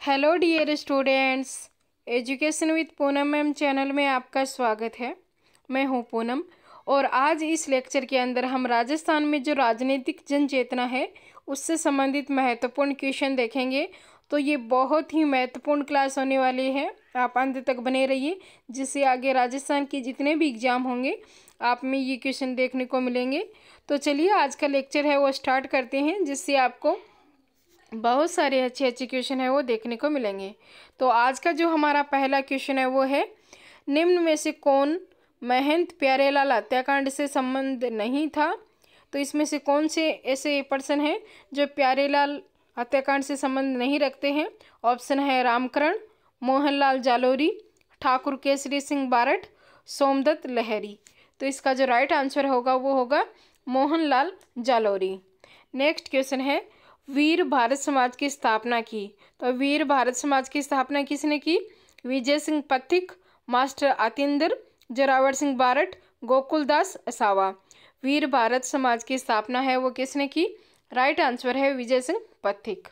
Hello dear students education with Poonam ma'am channel में आपका स्वागत है मैं हूं पूनम और आज इस लेक्चर के अंदर हम राजस्थान में जो राजनीतिक जनचेतना है उससे संबंधित महत्वपूर्ण क्वेश्चन देखेंगे तो ये बहुत ही महत्वपूर्ण क्लास होने वाली है आप अंत तक बने रहिए जिससे आगे राजस्थान के जितने भी एग्जाम होंगे आप में ये क्वेश्चन देखने को मिलेंगे तो चलिए आज का लेक्चर है वो स्टार्ट करते हैं जिससे आपको बहुत सारे अच्छे अच्छे क्वेश्चन है वो देखने को मिलेंगे तो आज का जो हमारा पहला क्वेश्चन है वो है निम्न में से कौन महंत प्यारेलाल हत्याकांड से संबंध नहीं था तो इसमें से कौन से ऐसे पर्सन हैं जो प्यारेलाल हत्याकांड से संबंध नहीं रखते हैं ऑप्शन है रामकरण मोहनलाल जालोरी ठाकुर केसरी सिंह बारट सोमदत्त लहरी तो इसका जो राइट आंसर होगा वो होगा मोहनलाल जालोरी नेक्स्ट क्वेश्चन है वीर भारत समाज की स्थापना की तो वीर भारत समाज की स्थापना किसने की विजय सिंह पथिक मास्टर आतिंदर जोरावर सिंह बारट गोकुलदास असावा वीर भारत समाज की स्थापना है वो किसने की राइट आंसर है विजय सिंह पथिक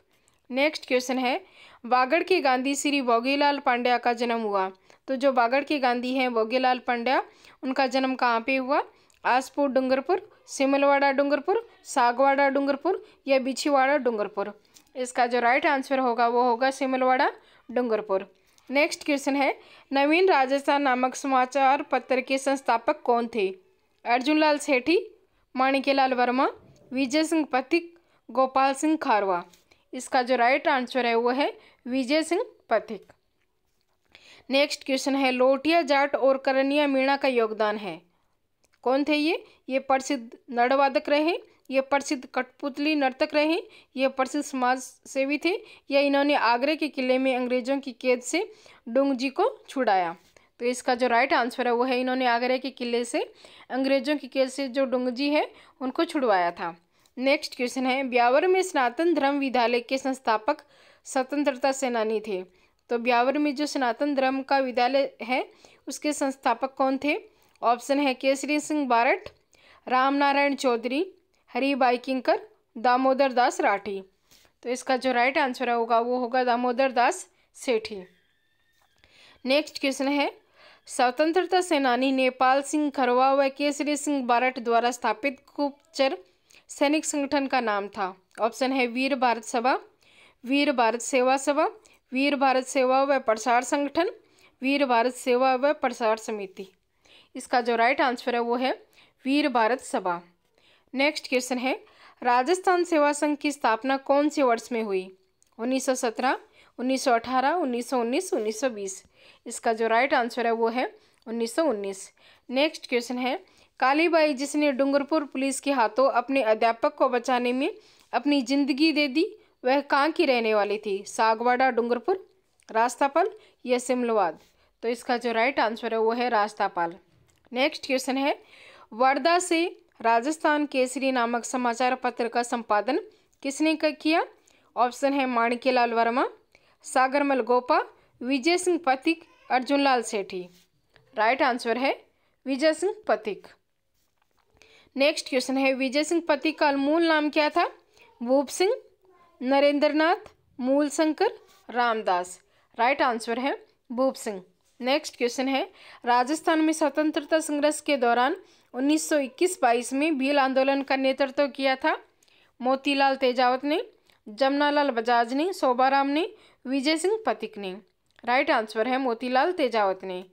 नेक्स्ट क्वेश्चन है बागड़ के गांधी श्री बोगीलाल पांड्या का जन्म हुआ तो जो बागड़ के गांधी हैं बोगीलाल पांड्या उनका जन्म कहाँ पे हुआ आसपुर डूंगरपुर सिमलवाड़ा डूंगरपुर सागवाड़ा डूंगरपुर या बिछीवाड़ा डूंगरपुर इसका जो राइट आंसर होगा वो होगा सिमलवाड़ा डूंगरपुर नेक्स्ट क्वेश्चन है नवीन राजस्थान नामक समाचार पत्र के संस्थापक कौन थे अर्जुन लाल सेठी माणिक्यलाल वर्मा विजय सिंह पथिक गोपाल सिंह खारवा इसका जो राइट आंसर है वो है विजय सिंह पथिक नेक्स्ट क्वेश्चन है लोटिया जाट और करनिया मीणा का योगदान है कौन थे ये ये प्रसिद्ध नड़वादक रहे ये प्रसिद्ध कठपुतली नर्तक रहे ये प्रसिद्ध समाज सेवी थे या इन्होंने आगरे के किले में अंग्रेजों की कैद से डोंग जी को छुड़ाया तो इसका जो राइट आंसर है वो है इन्होंने आगरे के किले से अंग्रेजों की कैद से जो डोंगजी है उनको छुड़वाया था नेक्स्ट क्वेश्चन है ब्यावर में सनातन धर्म विद्यालय के संस्थापक स्वतंत्रता सेनानी थे तो ब्यावर में जो सनातन धर्म का विद्यालय है उसके संस्थापक कौन थे ऑप्शन है केसरी सिंह बारट रामनारायण चौधरी हरी बाईकिंकर दामोदर दास राठी तो इसका जो राइट आंसर होगा वो होगा दामोदर दास सेठी नेक्स्ट क्वेश्चन है स्वतंत्रता सेनानी नेपाल सिंह खरवा व केसरी सिंह बारट द्वारा स्थापित गुप्तचर सैनिक संगठन का नाम था ऑप्शन है वीर भारत सभा वीर भारत सेवा सभा वीर भारत सेवा व प्रसार संगठन वीर भारत सेवा व प्रसार समिति इसका जो राइट आंसर है वो है वीर भारत सभा नेक्स्ट क्वेश्चन है राजस्थान सेवा संघ की स्थापना कौन से वर्ष में हुई 1917, 1918, 1919, 1920 इसका जो राइट आंसर है वो है 1919 नेक्स्ट क्वेश्चन है कालीबाई जिसने डूंगरपुर पुलिस के हाथों अपने अध्यापक को बचाने में अपनी जिंदगी दे दी वह कहाँ की रहने वाली थी सागवाड़ा डूंगरपुर रास्तापाल या सिमलवाद तो इसका जो राइट आंसर है वो है रास्तापाल नेक्स्ट क्वेश्चन है वर्धा से राजस्थान केसरी नामक समाचार पत्र का संपादन किसने किया ऑप्शन है माणिक्यलाल वर्मा सागरमल गोपा विजय सिंह पथिक अर्जुन लाल सेठी राइट आंसर है विजय सिंह पथिक नेक्स्ट क्वेश्चन है विजय सिंह पथिक का मूल नाम क्या था भूप सिंह नरेंद्रनाथ मूल शंकर रामदास राइट आंसर है भूप सिंह नेक्स्ट क्वेश्चन है राजस्थान में स्वतंत्रता संघर्ष के दौरान उन्नीस 1921-22 में भील आंदोलन का नेतृत्व तो किया था मोतीलाल तेजावत ने जमनालाल बजाज ने शोभाराम ने विजय सिंह पथिक ने राइट आंसर है मोतीलाल तेजावत ने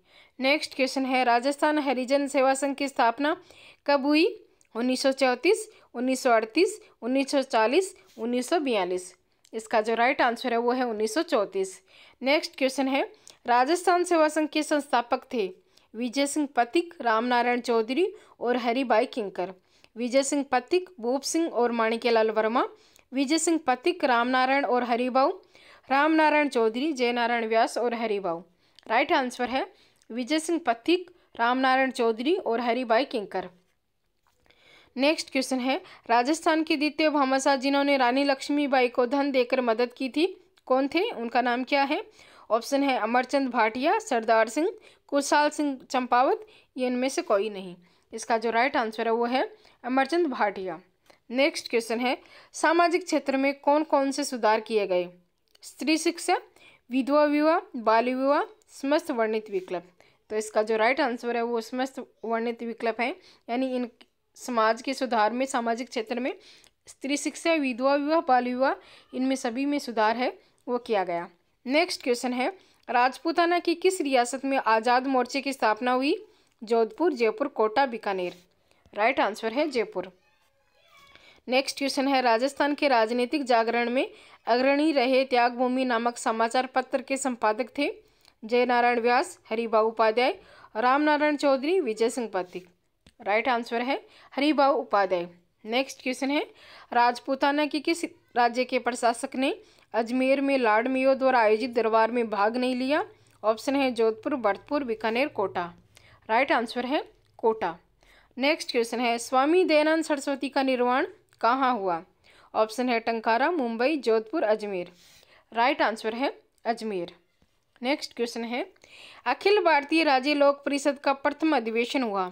नेक्स्ट क्वेश्चन है राजस्थान हरिजन सेवा संघ की स्थापना कब हुई 1934, 1938, 1940, 1942 इसका जो राइट आंसर है वो है 1934। नेक्स्ट क्वेश्चन है राजस्थान सेवा संघ के संस्थापक थे विजय सिंह पथिक रामनारायण चौधरी और हरिभाई किंकर विजय सिंह पथिक भूप सिंह और माणिक्यलाल वर्मा विजय सिंह पथिक रामनारायण और हरिभाऊ रामनारायण चौधरी जयनारायण व्यास और हरिभाऊ राइट आंसर है विजय सिंह पथिक रामनारायण चौधरी और हरिभाई किंकर नेक्स्ट क्वेश्चन है राजस्थान के द्वितीय भामाशाह जिन्होंने रानी लक्ष्मीबाई को धन देकर मदद की थी कौन थे उनका नाम क्या है ऑप्शन है अमरचंद भाटिया सरदार सिंह कुशाल सिंह चंपावत ये इनमें से कोई नहीं इसका जो राइट आंसर है वो है अमरचंद भाटिया नेक्स्ट क्वेश्चन है सामाजिक क्षेत्र में कौन कौन से सुधार किए गए स्त्री शिक्षा विधवा विवाह बाल विवाह समस्त वर्णित विकल्प तो इसका जो राइट आंसर है वो समस्त वर्णित विकल्प है यानी इन समाज के सुधार में सामाजिक क्षेत्र में स्त्री शिक्षा विधवा विवाह बाल विवाह इनमें सभी में सुधार है वो किया गया नेक्स्ट क्वेश्चन है राजपूताना की किस रियासत में आज़ाद मोर्चे की स्थापना हुई जोधपुर जयपुर कोटा बीकानेर राइट आंसर है जयपुर नेक्स्ट क्वेश्चन है राजस्थान के राजनीतिक जागरण में अग्रणी रहे त्यागभूमि नामक समाचार पत्र के संपादक थे जयनारायण व्यास हरिभा उपाध्याय रामनारायण चौधरी विजय सिंह पातिक राइट आंसर है हरिभा उपाध्याय नेक्स्ट क्वेश्चन है राजपूताना की किस राज्य के प्रशासक ने अजमेर में लाड मियो द्वारा आयोजित दरबार में भाग नहीं लिया ऑप्शन है जोधपुर भरतपुर बीकानेर कोटा राइट आंसर है कोटा नेक्स्ट क्वेश्चन है स्वामी दयानंद सरस्वती का निर्माण कहाँ हुआ ऑप्शन है टंकारा मुंबई जोधपुर अजमेर राइट आंसर है अजमेर नेक्स्ट क्वेश्चन है अखिल भारतीय राज्य लोक परिषद का प्रथम अधिवेशन हुआ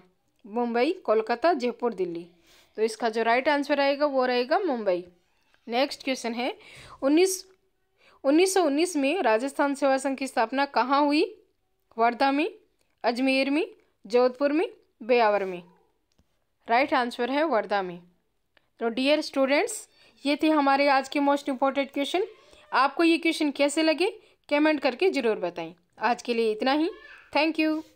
मुंबई कोलकाता जयपुर दिल्ली तो इसका जो राइट आंसर आएगा वो रहेगा मुंबई नेक्स्ट क्वेश्चन है उन्नीस 1919 में राजस्थान सेवा संघ की स्थापना कहाँ हुई वर्धा में अजमेर में जोधपुर में बेयावर में राइट right आंसर है वर्धा में तो डियर स्टूडेंट्स ये थे हमारे आज के मोस्ट इम्पोर्टेंट क्वेश्चन आपको ये क्वेश्चन कैसे लगे कमेंट करके ज़रूर बताएं आज के लिए इतना ही थैंक यू